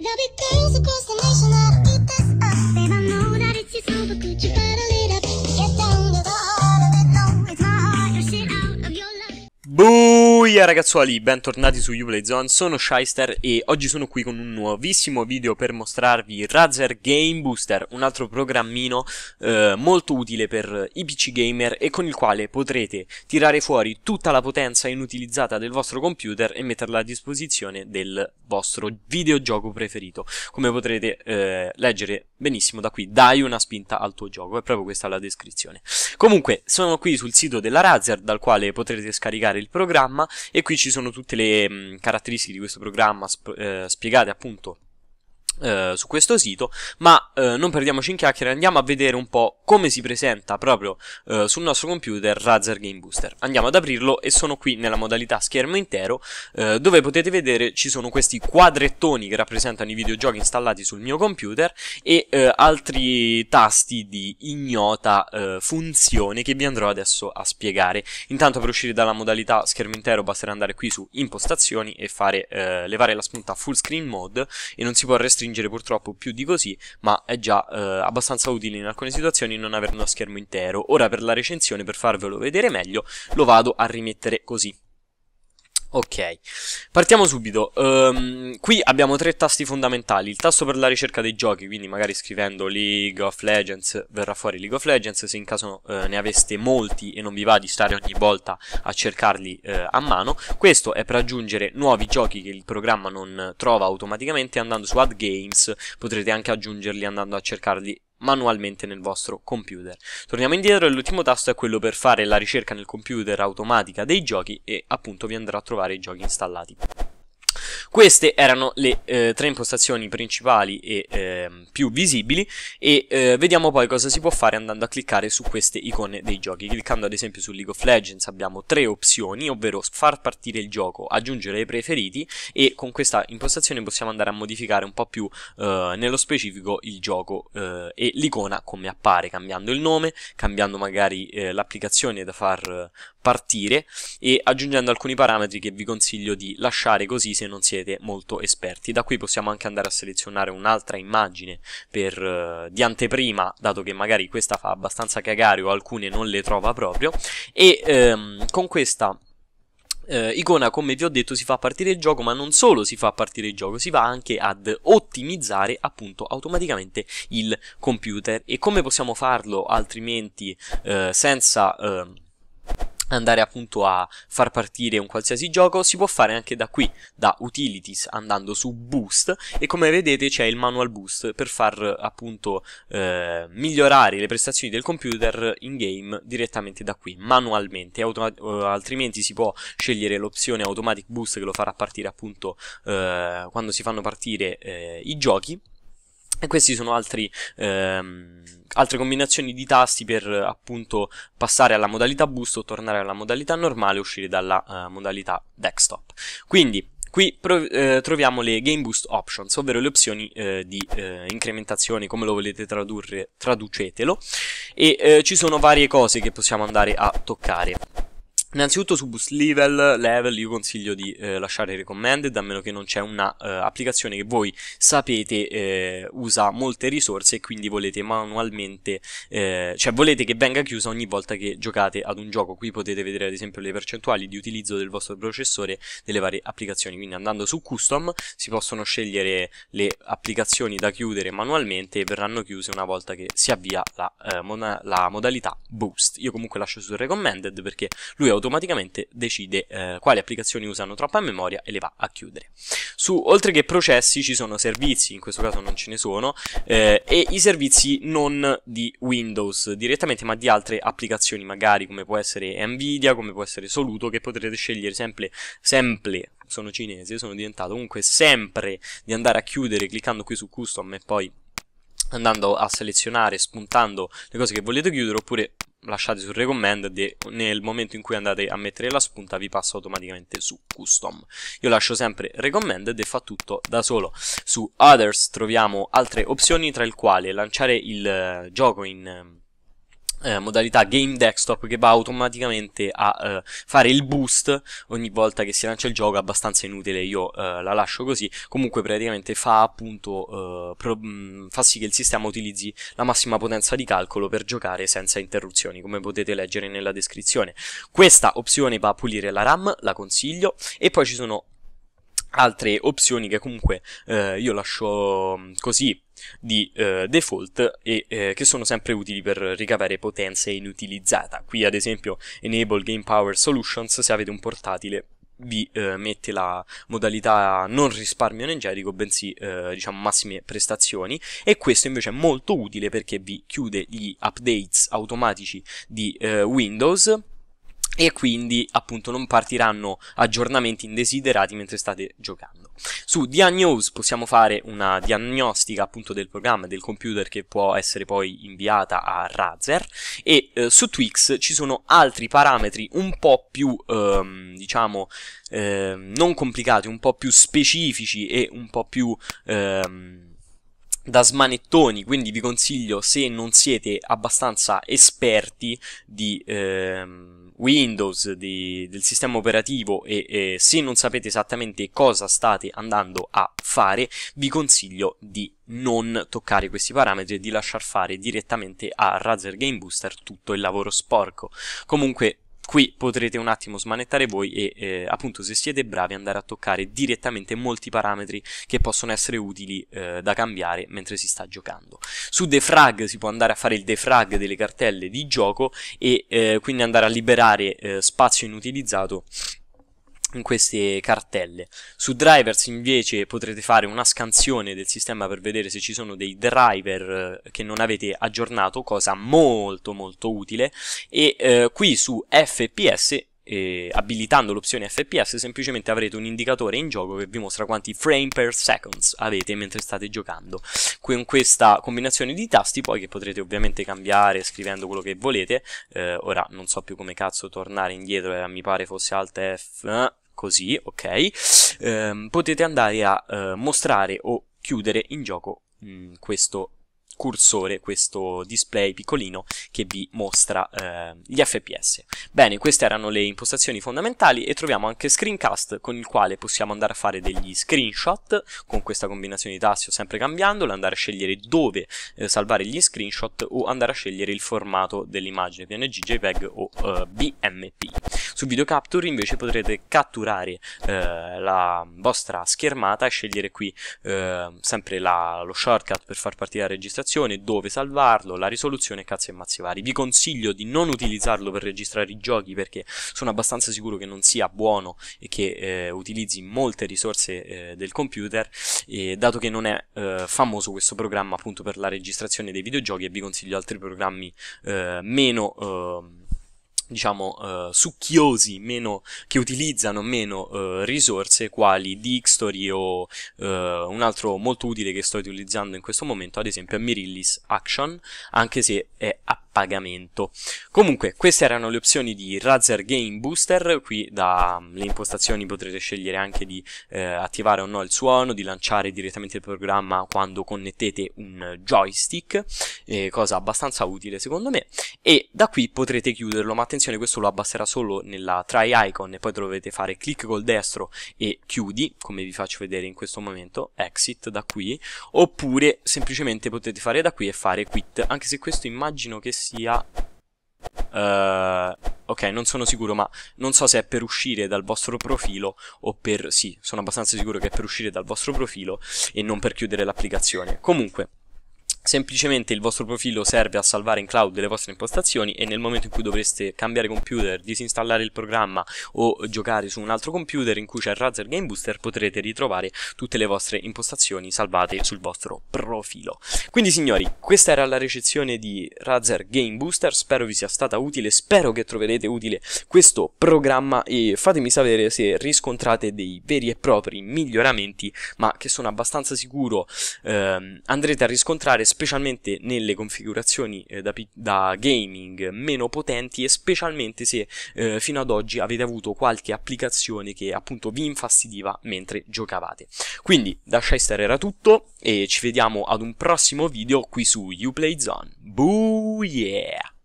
There'll be girls across the nation. Buia eh, ragazzuoli, bentornati su Uplayzone, sono Shyster e oggi sono qui con un nuovissimo video per mostrarvi Razer Game Booster, un altro programmino eh, molto utile per i PC gamer e con il quale potrete tirare fuori tutta la potenza inutilizzata del vostro computer e metterla a disposizione del vostro videogioco preferito. Come potrete eh, leggere benissimo da qui, dai una spinta al tuo gioco, è proprio questa la descrizione. Comunque, sono qui sul sito della Razer dal quale potrete scaricare il programma e qui ci sono tutte le mh, mm, caratteristiche di questo programma sp- eh, spiegate appunto eh, su questo sito, ma eh, non perdiamoci in chiacchiere, andiamo a vedere un po' come si presenta proprio eh, sul nostro computer Razer Game Booster. Andiamo ad aprirlo e sono qui nella modalità schermo intero, eh, dove potete vedere ci sono questi quadrettoni che rappresentano i videogiochi installati sul mio computer e eh, altri tasti di ignota funzione che vi andrò adesso a spiegare. Intanto per uscire dalla modalità schermo intero basterà andare qui su impostazioni e fare, levare la spunta full screen mode e non si può restringere aggiungere purtroppo più di così, ma è già eh, abbastanza utile in alcune situazioni non avere uno schermo intero. Ora per la recensione, per farvelo vedere meglio, lo vado a rimettere così. Ok, partiamo subito. Um, qui abbiamo tre tasti fondamentali. Il tasto per la ricerca dei giochi, quindi magari scrivendo League of Legends verrà fuori League of Legends, se in caso uh, ne aveste molti e non vi va di stare ogni volta a cercarli uh, a mano. Questo è per aggiungere nuovi giochi che il programma non trova automaticamente andando su Add Games, potrete anche aggiungerli andando a cercarli manualmente nel vostro computer. Torniamo indietro e l'ultimo tasto è quello per fare la ricerca nel computer automatica dei giochi e appunto vi andrà a trovare i giochi installati. Queste erano le eh, tre impostazioni principali e eh, più visibili e eh, vediamo poi cosa si può fare andando a cliccare su queste icone dei giochi. Cliccando ad esempio su League of Legends abbiamo tre opzioni, ovvero far partire il gioco, aggiungere i preferiti e con questa impostazione possiamo andare a modificare un po' più eh, nello specifico il gioco eh, e l'icona come appare, cambiando il nome, cambiando magari eh, l'applicazione da far partire e aggiungendo alcuni parametri che vi consiglio di lasciare così se non siete molto esperti. Da qui possiamo anche andare a selezionare un'altra immagine per, eh, di anteprima, dato che magari questa fa abbastanza cagare o alcune non le trova proprio, e ehm, con questa eh, icona come vi ho detto si fa partire il gioco ma non solo si fa partire il gioco si va anche ad ottimizzare appunto automaticamente il computer e come possiamo farlo altrimenti eh, senza eh, andare appunto a far partire un qualsiasi gioco si può fare anche da qui da utilities andando su boost e come vedete c'è il manual boost per far appunto eh, migliorare le prestazioni del computer in game direttamente da qui manualmente eh, altrimenti si può scegliere l'opzione automatic boost che lo farà partire appunto eh, quando si fanno partire eh, i giochi e questi sono altri, ehm, altre combinazioni di tasti per appunto passare alla modalità boost o tornare alla modalità normale e uscire dalla eh, modalità desktop. Quindi Qui eh, troviamo le Game Boost Options, ovvero le opzioni eh, di eh, incrementazione, come lo volete tradurre, traducetelo, e eh, ci sono varie cose che possiamo andare a toccare. Innanzitutto su Boost Level, level io consiglio di eh, lasciare recommended a meno che non c'è un'applicazione eh, che voi sapete eh, usa molte risorse e quindi volete manualmente, eh, cioè volete che venga chiusa ogni volta che giocate ad un gioco. Qui potete vedere ad esempio le percentuali di utilizzo del vostro processore delle varie applicazioni, quindi andando su Custom si possono scegliere le applicazioni da chiudere manualmente e verranno chiuse una volta che si avvia la, eh, la modalità Boost. Io comunque lascio su recommended perché lui è automaticamente decide eh, quali applicazioni usano troppa memoria e le va a chiudere. Su, oltre che processi ci sono servizi, in questo caso non ce ne sono, eh, e i servizi non di Windows direttamente ma di altre applicazioni magari come può essere Nvidia, come può essere Soluto che potrete scegliere sempre, sempre sono cinese, sono diventato comunque sempre di andare a chiudere cliccando qui su custom e poi andando a selezionare, spuntando le cose che volete chiudere oppure lasciate sul recommend nel momento in cui andate a mettere la spunta vi passa automaticamente su custom io lascio sempre recommend e fa tutto da solo su others troviamo altre opzioni tra il quale lanciare il eh, gioco in ehm, eh, modalità game desktop che va automaticamente a eh, fare il boost ogni volta che si lancia il gioco abbastanza inutile io eh, la lascio così comunque praticamente fa appunto eh, pro, mm, fa sì che il sistema utilizzi la massima potenza di calcolo per giocare senza interruzioni come potete leggere nella descrizione questa opzione va a pulire la RAM la consiglio e poi ci sono altre opzioni che comunque eh, io lascio mm, così di eh, default e eh, che sono sempre utili per ricavare potenza inutilizzata. Qui ad esempio Enable Game Power Solutions se avete un portatile vi eh, mette la modalità non risparmio energetico bensì eh, diciamo massime prestazioni e questo invece è molto utile perché vi chiude gli updates automatici di eh, Windows e quindi appunto non partiranno aggiornamenti indesiderati mentre state giocando. Su Diagnose possiamo fare una diagnostica appunto del programma e del computer che può essere poi inviata a Razer e eh, su Twix ci sono altri parametri un po' più ehm, diciamo ehm, non complicati, un po' più specifici e un po' più ehm, da smanettoni, quindi vi consiglio se non siete abbastanza esperti di ehm, Windows, di, del sistema operativo e, e se non sapete esattamente cosa state andando a fare, vi consiglio di non toccare questi parametri e di lasciar fare direttamente a Razer Game Booster tutto il lavoro sporco. Comunque Qui potrete un attimo smanettare voi e eh, appunto se siete bravi andare a toccare direttamente molti parametri che possono essere utili eh, da cambiare mentre si sta giocando. Su defrag si può andare a fare il defrag delle cartelle di gioco e eh, quindi andare a liberare eh, spazio inutilizzato in queste cartelle. Su drivers invece potrete fare una scansione del sistema per vedere se ci sono dei driver eh, che non avete aggiornato, cosa molto molto utile, e eh, qui su FPS eh, abilitando l'opzione FPS semplicemente avrete un indicatore in gioco che vi mostra quanti frame per seconds avete mentre state giocando con questa combinazione di tasti poi che potrete ovviamente cambiare scrivendo quello che volete eh, ora non so più come cazzo tornare indietro eh, mi pare fosse alt F così ok ehm, potete andare a eh, mostrare o chiudere in gioco mh, mm, questo cursore, questo display piccolino che vi mostra eh, gli fps. Bene, queste erano le impostazioni fondamentali e troviamo anche screencast con il quale possiamo andare a fare degli screenshot con questa combinazione di tasti o sempre cambiandola, andare a scegliere dove eh, salvare gli screenshot o andare a scegliere il formato dell'immagine PNG, JPEG o eh, BMP. Su video capture invece potrete catturare eh, la vostra schermata e scegliere qui ehm, sempre la, lo shortcut per far partire la registrazione impostazione, dove salvarlo, la risoluzione e cazzo e mazzi vari. Vi consiglio di non utilizzarlo per registrare i giochi perché sono abbastanza sicuro che non sia buono e che eh, utilizzi molte risorse eh, del computer, e, dato che non è eh, famoso questo programma appunto per la registrazione dei videogiochi e vi consiglio altri programmi eh, meno ehm, diciamo, eh, succhiosi, meno, che utilizzano meno eh, risorse quali Dictory o eh, un altro molto utile che sto utilizzando in questo momento, ad esempio è Mirillis Action, anche se è appena pagamento. Comunque, queste erano le opzioni di Razer Game Booster, qui dalle mm, impostazioni potrete scegliere anche di eh, attivare o no il suono, di lanciare direttamente il programma quando connettete un eh, joystick, eh, cosa abbastanza utile secondo me, e da qui potrete chiuderlo, ma attenzione questo lo abbasserà solo nella try icon e poi dovete fare clic col destro e chiudi, come vi faccio vedere in questo momento, exit da qui, oppure semplicemente potete fare da qui e fare quit, anche se questo immagino che sia sia... Uh, ok, non sono sicuro, ma non so se è per uscire dal vostro profilo o per... Sì, sono abbastanza sicuro che è per uscire dal vostro profilo e non per chiudere l'applicazione. Comunque, Semplicemente il vostro profilo serve a salvare in cloud le vostre impostazioni e nel momento in cui dovreste cambiare computer, disinstallare il programma o giocare su un altro computer in cui c'è il Razer Game Booster potrete ritrovare tutte le vostre impostazioni salvate sul vostro profilo. Quindi signori, questa era la recensione di Razer Game Booster, spero vi sia stata utile, spero che troverete utile questo programma e fatemi sapere se riscontrate dei veri e propri miglioramenti ma che sono abbastanza sicuro ehm, andrete a riscontrare specialmente nelle configurazioni eh, da, da, gaming meno potenti e specialmente se eh, fino ad oggi avete avuto qualche applicazione che appunto vi infastidiva mentre giocavate. Quindi da Shyster era tutto e ci vediamo ad un prossimo video qui su Uplay Zone. Boo yeah!